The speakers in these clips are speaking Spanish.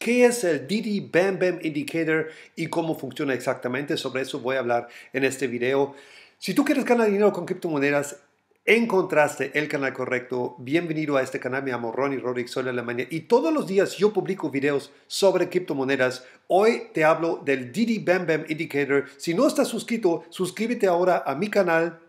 ¿Qué es el Didi Bam Bam Indicator y cómo funciona exactamente? Sobre eso voy a hablar en este video. Si tú quieres ganar dinero con criptomonedas, encontraste el canal correcto. Bienvenido a este canal, me llamo Ronnie Rodríguez, soy de Alemania y todos los días yo publico videos sobre criptomonedas. Hoy te hablo del Didi Bam Bam Indicator. Si no estás suscrito, suscríbete ahora a mi canal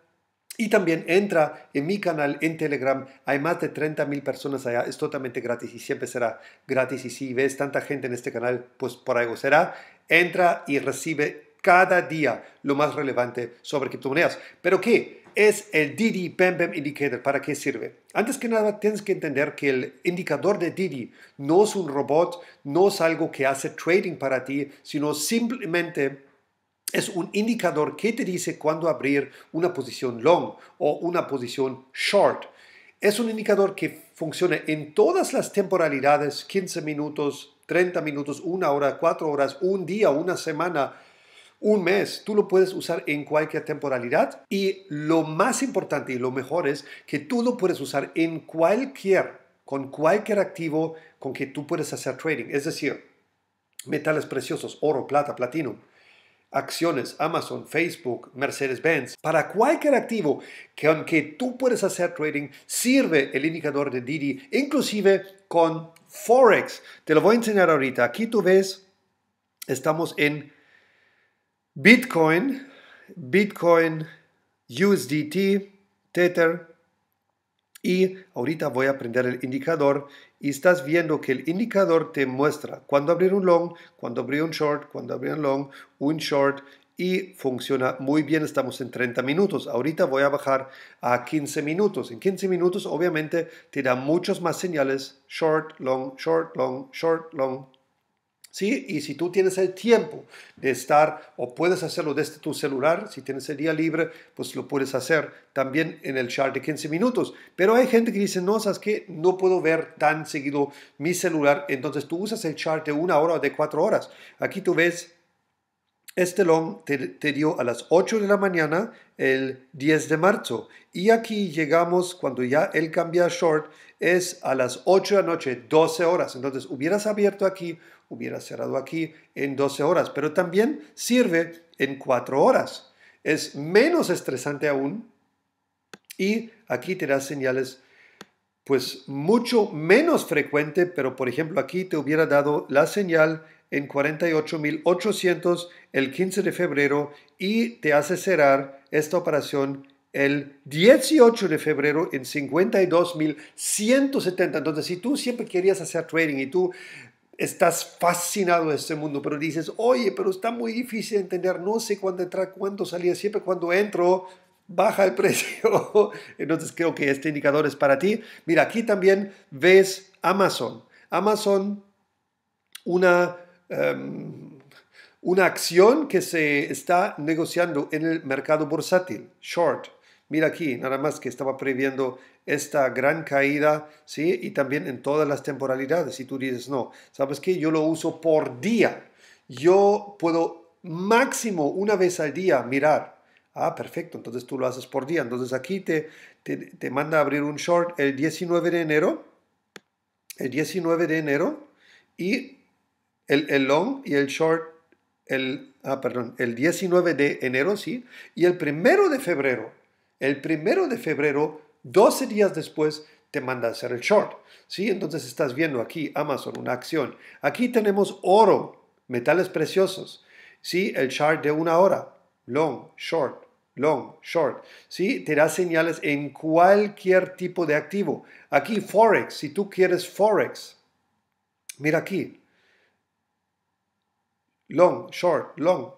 y también entra en mi canal en Telegram. Hay más de mil personas allá. Es totalmente gratis y siempre será gratis. Y si ves tanta gente en este canal, pues por algo será. Entra y recibe cada día lo más relevante sobre criptomonedas. Pero ¿qué es el Didi Bam Indicator? ¿Para qué sirve? Antes que nada, tienes que entender que el indicador de Didi no es un robot, no es algo que hace trading para ti, sino simplemente es un indicador que te dice cuándo abrir una posición long o una posición short. Es un indicador que funciona en todas las temporalidades, 15 minutos, 30 minutos, una hora, cuatro horas, un día, una semana, un mes. Tú lo puedes usar en cualquier temporalidad y lo más importante y lo mejor es que tú lo puedes usar en cualquier, con cualquier activo con que tú puedes hacer trading. Es decir, metales preciosos, oro, plata, platino acciones, Amazon, Facebook, Mercedes-Benz, para cualquier activo que aunque tú puedes hacer trading, sirve el indicador de Didi, inclusive con Forex. Te lo voy a enseñar ahorita. Aquí tú ves, estamos en Bitcoin, Bitcoin, USDT, Tether, y ahorita voy a aprender el indicador y estás viendo que el indicador te muestra cuándo abrir un long, cuándo abrir un short, cuándo abrir un long, un short y funciona muy bien. Estamos en 30 minutos. Ahorita voy a bajar a 15 minutos. En 15 minutos obviamente te da muchos más señales short, long, short, long, short, long, ¿sí? Y si tú tienes el tiempo de estar o puedes hacerlo desde tu celular, si tienes el día libre, pues lo puedes hacer también en el chart de 15 minutos. Pero hay gente que dice, no, sabes qué? no puedo ver tan seguido mi celular, entonces tú usas el chart de una hora o de cuatro horas. Aquí tú ves este long te, dio a las 8 de la mañana el 10 de marzo. Y aquí llegamos cuando ya él cambia short, es a las 8 de la noche, 12 horas. Entonces hubieras abierto aquí hubiera cerrado aquí en 12 horas, pero también sirve en 4 horas. Es menos estresante aún y aquí te das señales pues mucho menos frecuente, pero por ejemplo aquí te hubiera dado la señal en 48.800 el 15 de febrero y te hace cerrar esta operación el 18 de febrero en 52.170. Entonces, si tú siempre querías hacer trading y tú estás fascinado de este mundo, pero dices, oye, pero está muy difícil de entender, no sé cuándo entrar, cuándo salir, siempre cuando entro baja el precio. Entonces creo que este indicador es para ti. Mira, aquí también ves Amazon. Amazon, una, em, una acción que se está negociando en el mercado bursátil, short. Mira aquí, nada más que estaba previendo esta gran caída, ¿sí? Y también en todas las temporalidades. Si tú dices, no, ¿sabes qué? Yo lo uso por día. Yo puedo máximo una vez al día mirar. Ah, perfecto, entonces tú lo haces por día. Entonces aquí te, te, manda a abrir un short el 19 de enero, el 19 de enero, y el, el long y el short el, ah, perdón, el 19 de enero, sí, y el primero de febrero. El primero de febrero 12 días después te manda a hacer el short. ¿sí? Entonces estás viendo aquí Amazon, una acción. Aquí tenemos oro, metales preciosos. ¿sí? El chart de una hora, long, short, long, short. ¿sí? Te da señales en cualquier tipo de activo. Aquí Forex, si tú quieres Forex, mira aquí. Long, short, long.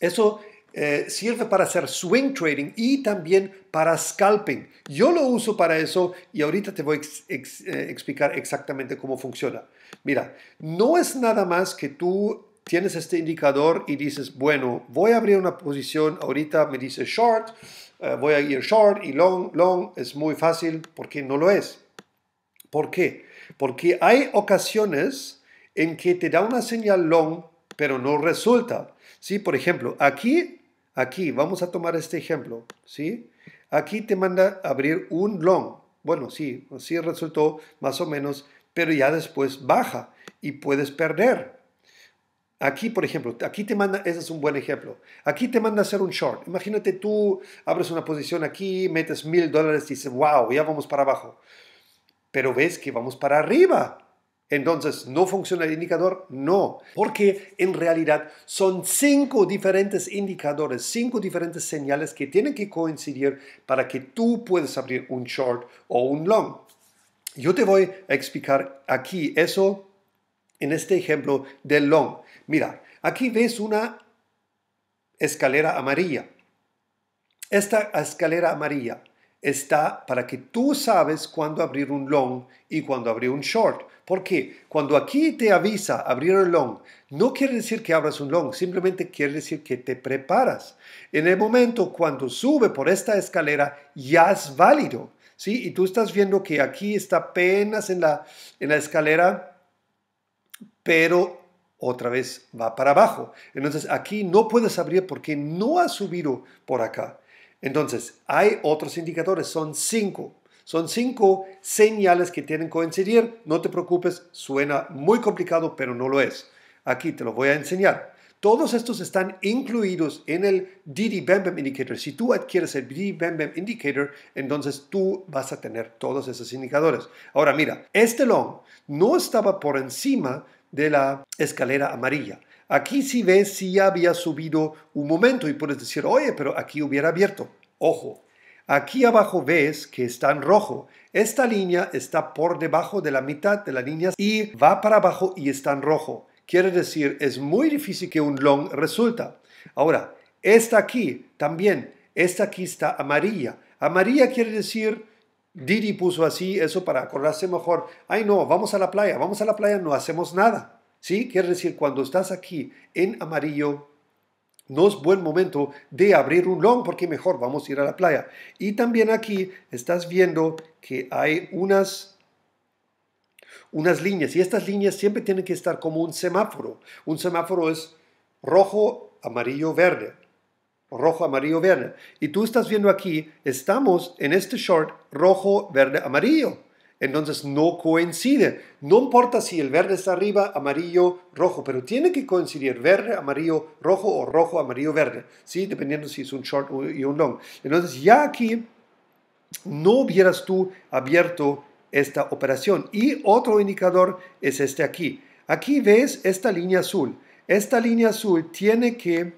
Eso eh, sirve para hacer swing trading y también para scalping. Yo lo uso para eso y ahorita te voy a eh, explicar exactamente cómo funciona. Mira, no es nada más que tú tienes este indicador y dices, bueno, voy a abrir una posición, ahorita me dice short, eh, voy a ir short y long, long, es muy fácil porque no lo es. ¿Por qué? Porque hay ocasiones en que te da una señal long, pero no resulta. ¿Sí? Por ejemplo, aquí Aquí, vamos a tomar este ejemplo, ¿sí? Aquí te manda abrir un long. Bueno, sí, sí resultó más o menos, pero ya después baja y puedes perder. Aquí, por ejemplo, aquí te manda, ese es un buen ejemplo. Aquí te manda hacer un short. Imagínate tú abres una posición aquí, metes mil dólares y dices, wow, ya vamos para abajo. Pero ves que vamos para arriba. Entonces, ¿no funciona el indicador? No, porque en realidad son cinco diferentes indicadores, cinco diferentes señales que tienen que coincidir para que tú puedas abrir un short o un long. Yo te voy a explicar aquí eso en este ejemplo del long. Mira, aquí ves una escalera amarilla. Esta escalera amarilla está para que tú sabes cuándo abrir un long y cuándo abrir un short. Porque Cuando aquí te avisa abrir el long, no quiere decir que abras un long, simplemente quiere decir que te preparas. En el momento cuando sube por esta escalera, ya es válido. ¿sí? Y tú estás viendo que aquí está apenas en la, en la escalera, pero otra vez va para abajo. Entonces aquí no puedes abrir porque no ha subido por acá. Entonces, hay otros indicadores, son cinco. Son cinco señales que tienen que coincidir. No te preocupes, suena muy complicado, pero no lo es. Aquí te lo voy a enseñar. Todos estos están incluidos en el DD BAMBAM Indicator. Si tú adquieres el DD Indicator, entonces tú vas a tener todos esos indicadores. Ahora mira, este long no estaba por encima de la escalera amarilla. Aquí si ves, si ya había subido un momento y puedes decir, oye, pero aquí hubiera abierto. Ojo, aquí abajo ves que está en rojo. Esta línea está por debajo de la mitad de la línea y va para abajo y está en rojo. Quiere decir, es muy difícil que un long resulta. Ahora, esta aquí también, esta aquí está amarilla. Amarilla quiere decir, Didi puso así, eso para acordarse mejor. Ay no, vamos a la playa, vamos a la playa, no hacemos nada. ¿Sí? Quiere decir, cuando estás aquí en amarillo, no es buen momento de abrir un long porque mejor vamos a ir a la playa. Y también aquí estás viendo que hay unas unas líneas y estas líneas siempre tienen que estar como un semáforo. Un semáforo es rojo, amarillo, verde. Rojo, amarillo, verde. Y tú estás viendo aquí, estamos en este short rojo, verde, amarillo entonces no coincide. No importa si el verde está arriba, amarillo, rojo, pero tiene que coincidir verde, amarillo, rojo o rojo, amarillo, verde, ¿sí? dependiendo si es un short y un long. Entonces ya aquí no hubieras tú abierto esta operación. Y otro indicador es este aquí. Aquí ves esta línea azul. Esta línea azul tiene que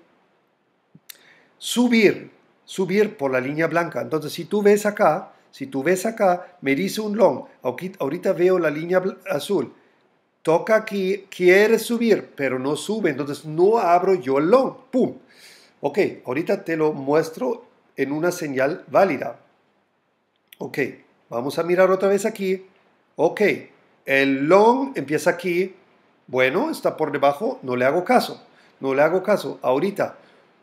subir, subir por la línea blanca. Entonces si tú ves acá, si tú ves acá, me dice un long, ahorita veo la línea azul, toca aquí, quiere subir, pero no sube, entonces no abro yo el long, ¡pum! Ok, ahorita te lo muestro en una señal válida. Ok, vamos a mirar otra vez aquí. Ok, el long empieza aquí, bueno, está por debajo, no le hago caso, no le hago caso. Ahorita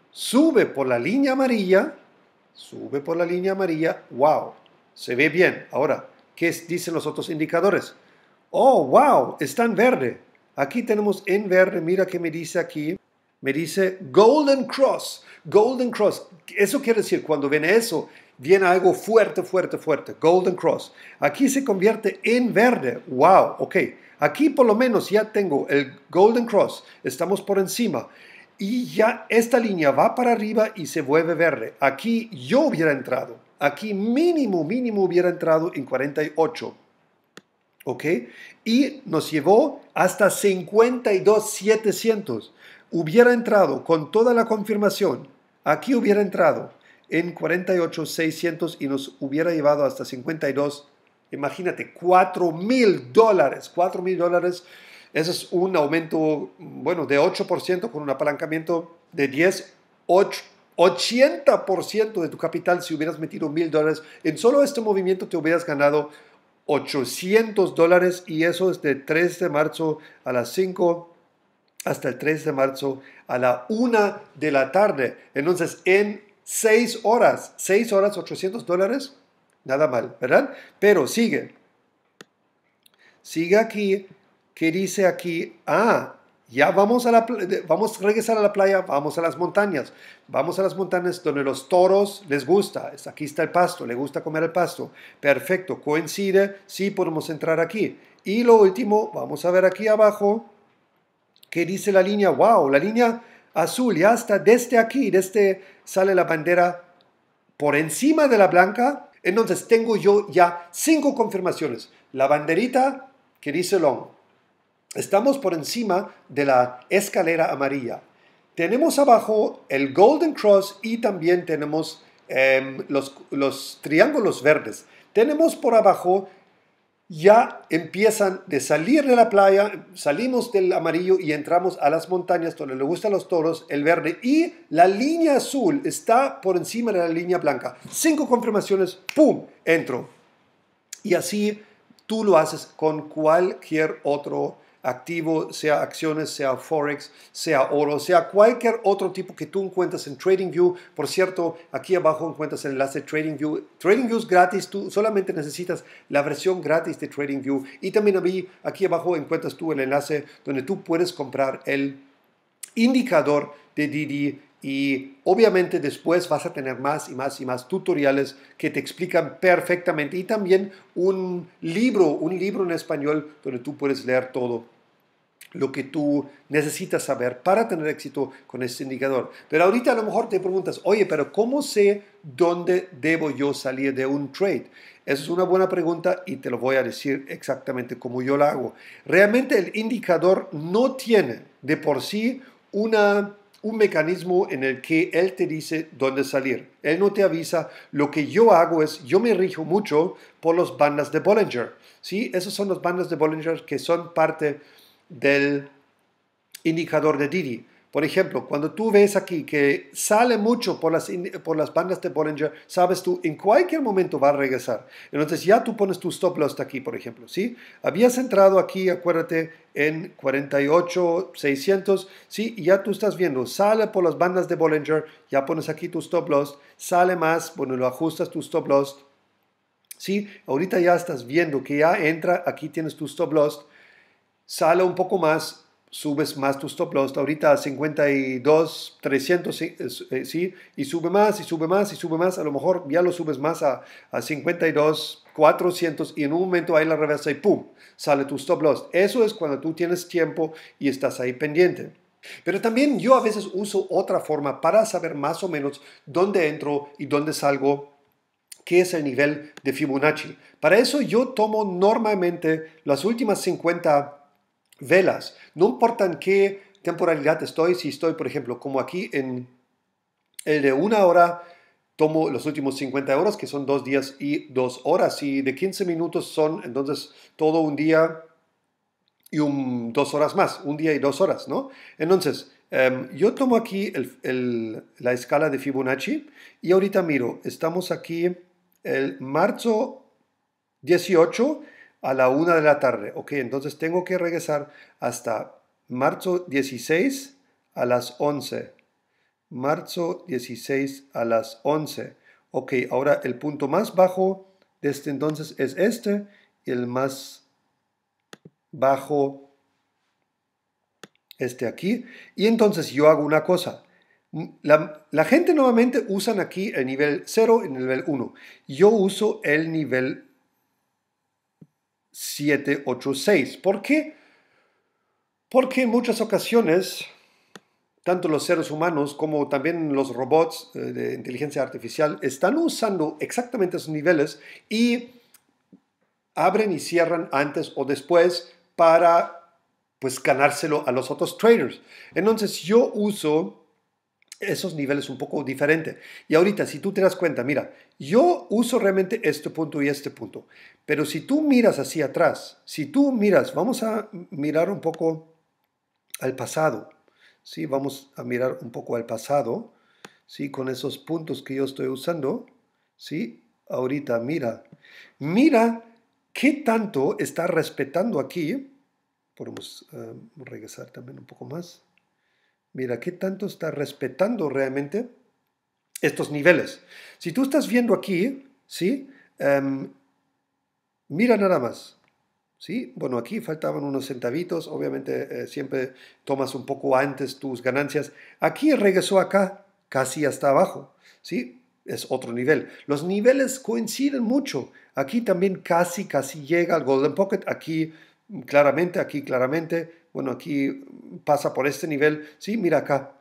sube por la línea amarilla, sube por la línea amarilla, wow, se ve bien. Ahora, ¿qué dicen los otros indicadores? Oh, wow, está en verde. Aquí tenemos en verde, mira qué me dice aquí. Me dice Golden Cross, Golden Cross. Eso quiere decir, cuando viene eso, viene algo fuerte, fuerte, fuerte. Golden Cross. Aquí se convierte en verde. Wow, ok. Aquí por lo menos ya tengo el Golden Cross. Estamos por encima. Y ya esta línea va para arriba y se vuelve verde. Aquí yo hubiera entrado aquí mínimo, mínimo hubiera entrado en 48. ¿Ok? Y nos llevó hasta 52,700. Hubiera entrado con toda la confirmación. Aquí hubiera entrado en 48,600 y nos hubiera llevado hasta 52. Imagínate, 4 mil dólares. 4 mil dólares. Ese es un aumento, bueno, de 8% con un apalancamiento de 10, 8, 80% de tu capital, si hubieras metido mil dólares, en solo este movimiento te hubieras ganado 800 dólares y eso es de 3 de marzo a las 5 hasta el 3 de marzo a la 1 de la tarde. Entonces, en 6 horas, 6 horas, 800 dólares, nada mal, ¿verdad? Pero sigue. Sigue aquí. ¿Qué dice aquí? Ah, ya vamos a, la, vamos regresar a la playa, vamos a las montañas, vamos a las montañas donde los toros les gusta, aquí está el pasto, le gusta comer el pasto, perfecto, coincide, sí podemos entrar aquí. Y lo último, vamos a ver aquí abajo, ¿qué dice la línea, wow, la línea azul ya está desde este aquí, desde este sale la bandera por encima de la blanca, entonces tengo yo ya cinco confirmaciones, la banderita que dice long, Estamos por encima de la escalera amarilla. Tenemos abajo el Golden Cross y también tenemos em, los, los triángulos verdes. Tenemos por abajo ya empiezan de salir de la playa, salimos del amarillo y entramos a las montañas donde le gustan los toros, el verde, y la línea azul está por encima de la línea blanca. Cinco confirmaciones, ¡pum! Entro. Y así tú lo haces con cualquier otro activo, sea acciones, sea forex, sea oro, sea cualquier otro tipo que tú encuentras en TradingView. Por cierto, aquí abajo encuentras el enlace TradingView. TradingView es gratis, tú solamente necesitas la versión gratis de TradingView. Y también aquí abajo encuentras tú el enlace donde tú puedes comprar el indicador de DD y obviamente después vas a tener más y más y más tutoriales que te explican perfectamente y también un libro, un libro en español donde tú puedes leer todo lo que tú necesitas saber para tener éxito con este indicador. Pero ahorita a lo mejor te preguntas, oye, pero ¿cómo sé dónde debo yo salir de un trade? Esa es una buena pregunta y te lo voy a decir exactamente como yo la hago. Realmente el indicador no tiene de por sí una un mecanismo en el que él te dice dónde salir. Él no te avisa. Lo que yo hago es, yo me rijo mucho por las bandas de Bollinger. ¿sí? Esas son las bandas de Bollinger que son parte del indicador de Didi. Por ejemplo, cuando tú ves aquí que sale mucho por las, por las bandas de Bollinger, sabes tú, en cualquier momento va a regresar. Entonces ya tú pones tu stop loss aquí, por ejemplo. ¿sí? Habías entrado aquí, acuérdate, en 48,600. ¿sí? Y ya tú estás viendo, sale por las bandas de Bollinger, ya pones aquí tu stop loss, sale más, bueno, lo ajustas tu stop loss. ¿sí? Ahorita ya estás viendo que ya entra, aquí tienes tu stop loss, sale un poco más, subes más tu stop loss. Ahorita a 52, 300, eh, sí, y sube más, y sube más, y sube más. A lo mejor ya lo subes más a, a 52, 400, y en un momento hay la reversa y ¡pum! sale tu stop loss. Eso es cuando tú tienes tiempo y estás ahí pendiente. Pero también yo a veces uso otra forma para saber más o menos dónde entro y dónde salgo qué es el nivel de Fibonacci. Para eso yo tomo normalmente las últimas 50 velas. No importa en qué temporalidad estoy, si estoy, por ejemplo, como aquí en el de una hora, tomo los últimos 50 euros, que son dos días y dos horas. Y de 15 minutos son entonces todo un día y un, dos horas más, un día y dos horas, ¿no? Entonces, em, yo tomo aquí la escala de Fibonacci y ahorita miro, estamos aquí el marzo 18 a la una de la tarde. Ok, entonces tengo que regresar hasta marzo 16 a las 11. Marzo 16 a las 11. Ok, ahora el punto más bajo de este entonces es este y el más bajo este aquí. Y entonces yo hago una cosa. La, gente nuevamente usan aquí el nivel 0 y el nivel 1. Yo uso el nivel 7, 8, 6. ¿Por qué? Porque en muchas ocasiones, tanto los seres humanos como también los robots eh, de inteligencia artificial están usando exactamente esos niveles y abren y cierran antes o después para pues ganárselo a los otros traders. Entonces yo uso esos niveles un poco diferentes. Y ahorita, si tú te das cuenta, mira, yo uso realmente este punto y este punto, pero si tú miras hacia atrás, si tú miras, vamos a mirar un poco al pasado, ¿sí? Vamos a mirar un poco al pasado, ¿sí? Con esos puntos que yo estoy usando, ¿sí? Ahorita mira, mira qué tanto está respetando aquí, podemos eh, regresar también un poco más, Mira, ¿qué tanto está respetando realmente estos niveles? Si tú estás viendo aquí, ¿sí? Em, mira nada más. ¿Sí? Bueno, aquí faltaban unos centavitos, obviamente eh, siempre tomas un poco antes tus ganancias. Aquí regresó acá, casi hasta abajo, ¿sí? Es otro nivel. Los niveles coinciden mucho. Aquí también casi, casi llega al Golden Pocket, aquí claramente, aquí claramente, bueno, aquí pasa por este nivel, sí, mira acá,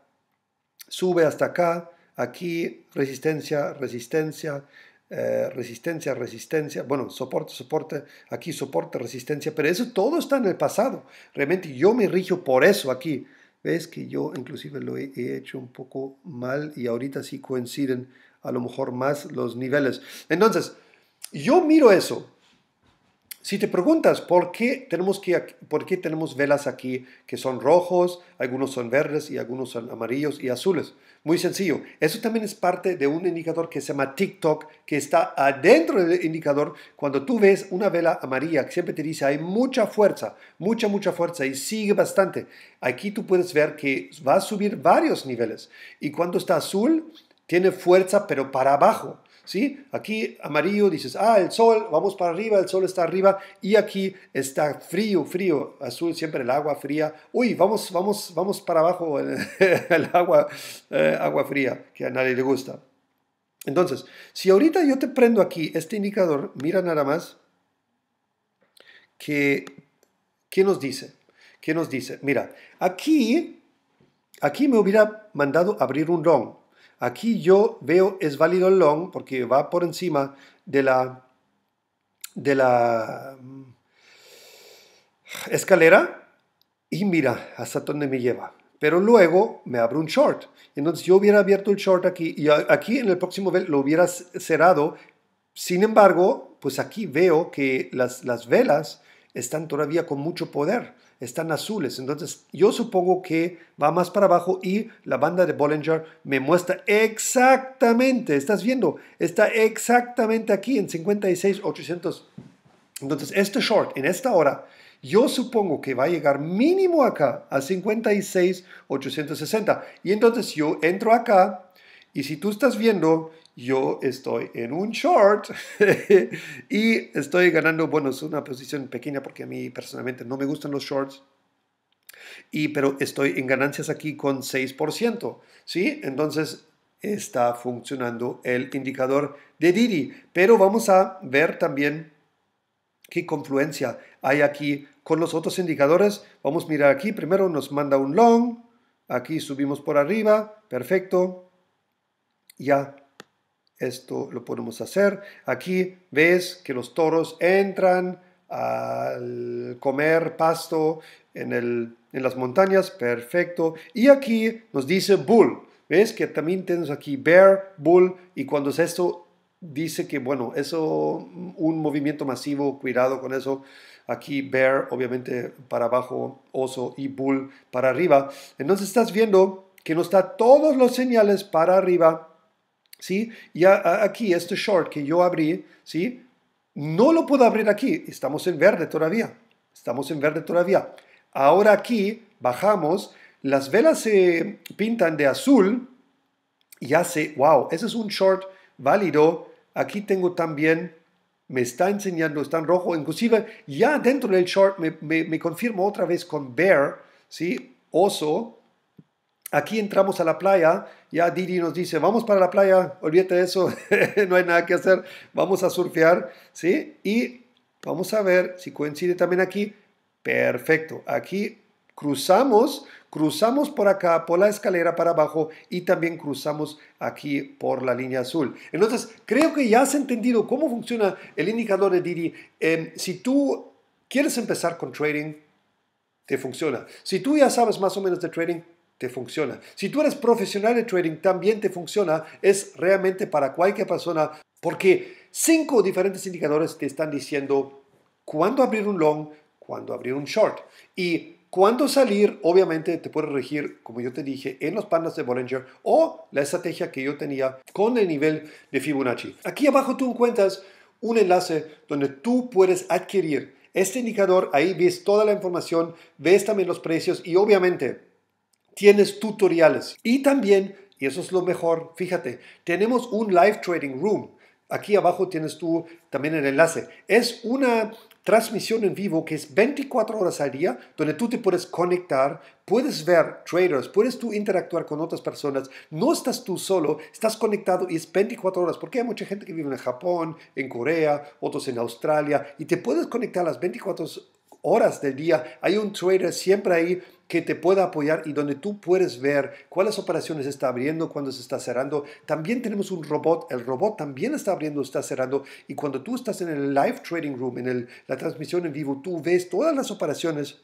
sube hasta acá, aquí resistencia, resistencia, eh, resistencia, resistencia, bueno, soporte, soporte, aquí soporte, resistencia, pero eso todo está en el pasado. Realmente yo me rijo por eso aquí. Ves que yo inclusive lo he, he hecho un poco mal y ahorita sí coinciden a lo mejor más los niveles. Entonces, yo miro eso si te preguntas por qué tenemos, por tenemos velas aquí que son rojos, algunos son verdes y algunos son amarillos y azules, muy sencillo. Eso también es parte de un indicador que se llama TikTok, que está adentro del indicador. Cuando tú ves una vela amarilla, que siempre te dice hay mucha fuerza, mucha, mucha fuerza y sigue bastante. Aquí tú puedes ver que va a subir varios niveles. Y cuando está azul, tiene fuerza pero para abajo. ¿sí? Aquí amarillo dices, ah, el sol, vamos para arriba, el sol está arriba y aquí está frío, frío, azul, siempre el agua fría. Uy, vamos, vamos, vamos para abajo el, agua, eh, agua fría, que a nadie le gusta. Entonces, si ahorita yo te prendo aquí este indicador, mira nada más que, ¿qué nos dice? ¿Qué nos dice? Mira, aquí, aquí me hubiera mandado abrir un ROM. Aquí yo veo es válido el long porque va por encima de la, de la mm, escalera y mira hasta dónde me lleva. Pero luego me abre un short. Entonces yo hubiera abierto el short aquí y aquí en el próximo vel lo hubiera cerrado. Sin embargo, pues aquí veo que las, las velas están todavía con mucho poder, están azules. Entonces yo supongo que va más para abajo y la banda de Bollinger me muestra exactamente, estás viendo, está exactamente aquí en 56800. Entonces este short en esta hora yo supongo que va a llegar mínimo acá a 56,860. Y entonces yo entro acá y si tú estás viendo, yo estoy en un short y estoy ganando, bueno, es una posición pequeña porque a mí personalmente no me gustan los shorts, y, pero estoy en ganancias aquí con 6%, ¿sí? Entonces está funcionando el indicador de Didi, pero vamos a ver también qué confluencia hay aquí con los otros indicadores. Vamos a mirar aquí, primero nos manda un long, aquí subimos por arriba, perfecto, ya esto lo podemos hacer. Aquí ves que los toros entran al comer pasto en, el, en las montañas. Perfecto. Y aquí nos dice bull. ¿Ves que también tenemos aquí bear, bull? Y cuando es esto, dice que, bueno, eso, un movimiento masivo, cuidado con eso. Aquí bear, obviamente, para abajo, oso y bull para arriba. Entonces estás viendo que nos da todos los señales para arriba ¿sí? Y aquí este short que yo abrí, ¿sí? No lo puedo abrir aquí, estamos en verde todavía, estamos en verde todavía. Ahora aquí bajamos, las velas se pintan de azul y hace, wow, ese es un short válido. Aquí tengo también, me está enseñando, está en rojo. Inclusive ya dentro del short me, confirmo otra vez con bear, ¿sí? Oso. Aquí entramos a la playa ya Didi nos dice, vamos para la playa, olvídate de eso, no hay nada que hacer, vamos a surfear, ¿sí? Y vamos a ver si coincide también aquí. Perfecto, aquí cruzamos, cruzamos por acá, por la escalera para abajo y también cruzamos aquí por la línea azul. Entonces, creo que ya has entendido cómo funciona el indicador de Didi. Em, si tú quieres empezar con trading, te funciona. Si tú ya sabes más o menos de trading, te funciona. Si tú eres profesional de trading, también te funciona. Es realmente para cualquier persona porque cinco diferentes indicadores te están diciendo cuándo abrir un long, cuándo abrir un short. Y cuándo salir, obviamente, te puedes regir, como yo te dije, en los pandas de Bollinger o la estrategia que yo tenía con el nivel de Fibonacci. Aquí abajo tú encuentras un enlace donde tú puedes adquirir este indicador. Ahí ves toda la información, ves también los precios y obviamente tienes tutoriales. Y también, y eso es lo mejor, fíjate, tenemos un live trading room. Aquí abajo tienes tú también el enlace. Es una transmisión en vivo que es 24 horas al día, donde tú te puedes conectar, puedes ver traders, puedes tú interactuar con otras personas. No estás tú solo, estás conectado y es 24 horas, porque hay mucha gente que vive en Japón, en Corea, otros en Australia, y te puedes conectar las 24 horas horas del día. Hay un trader siempre ahí que te pueda apoyar y donde tú puedes ver cuáles operaciones está abriendo, cuándo se está cerrando. También tenemos un robot, el robot también está abriendo, está cerrando y cuando tú estás en el live trading room, en el, la transmisión en vivo, tú ves todas las operaciones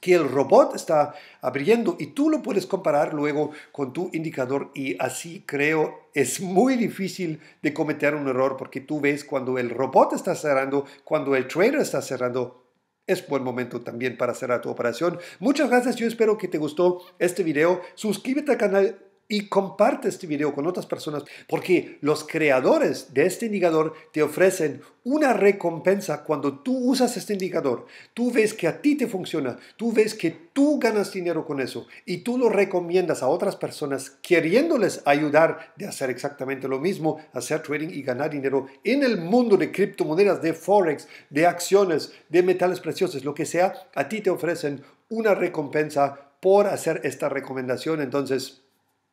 que el robot está abriendo y tú lo puedes comparar luego con tu indicador y así creo es muy difícil de cometer un error porque tú ves cuando el robot está cerrando, cuando el trader está cerrando es buen momento también para cerrar tu operación. Muchas gracias, yo espero que te gustó este video. Suscríbete al canal y comparte este video con otras personas porque los creadores de este indicador te ofrecen una recompensa cuando tú usas este indicador. Tú ves que a ti te funciona, tú ves que tú ganas dinero con eso y tú lo recomiendas a otras personas queriéndoles ayudar de hacer exactamente lo mismo, hacer trading y ganar dinero en el mundo de criptomonedas, de forex, de acciones, de metales preciosos, lo que sea, a ti te ofrecen una recompensa por hacer esta recomendación. Entonces,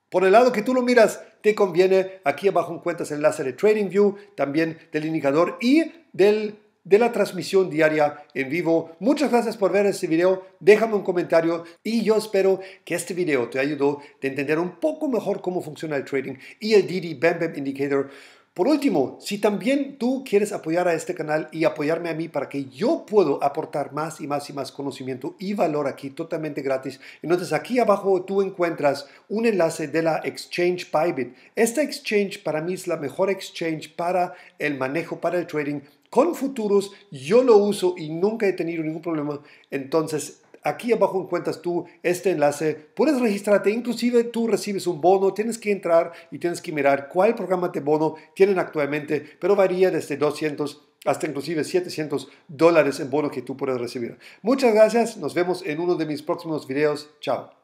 por el lado que tú lo miras, te conviene. Aquí abajo encuentras el enlace de TradingView, también del indicador y del, de la transmisión diaria en vivo. Muchas gracias por ver este video. Déjame un comentario y yo espero que este video te ayudó a entender un poco mejor cómo funciona el trading y el DD Bam Bam Indicator. Por último, si también tú quieres apoyar a este canal y apoyarme a mí para que yo puedo aportar más y más y más conocimiento y valor aquí totalmente gratis, entonces aquí abajo tú encuentras un enlace de la exchange Bybit. Esta exchange para mí es la mejor exchange para el manejo, para el trading. Con futuros yo lo uso y nunca he tenido ningún problema. Entonces Aquí abajo encuentras tú este enlace, puedes registrarte, inclusive tú recibes un bono, tienes que entrar y tienes que mirar cuál programa de bono tienen actualmente, pero varía desde 200 hasta inclusive 700 dólares en bono que tú puedes recibir. Muchas gracias, nos vemos en uno de mis próximos videos, chao.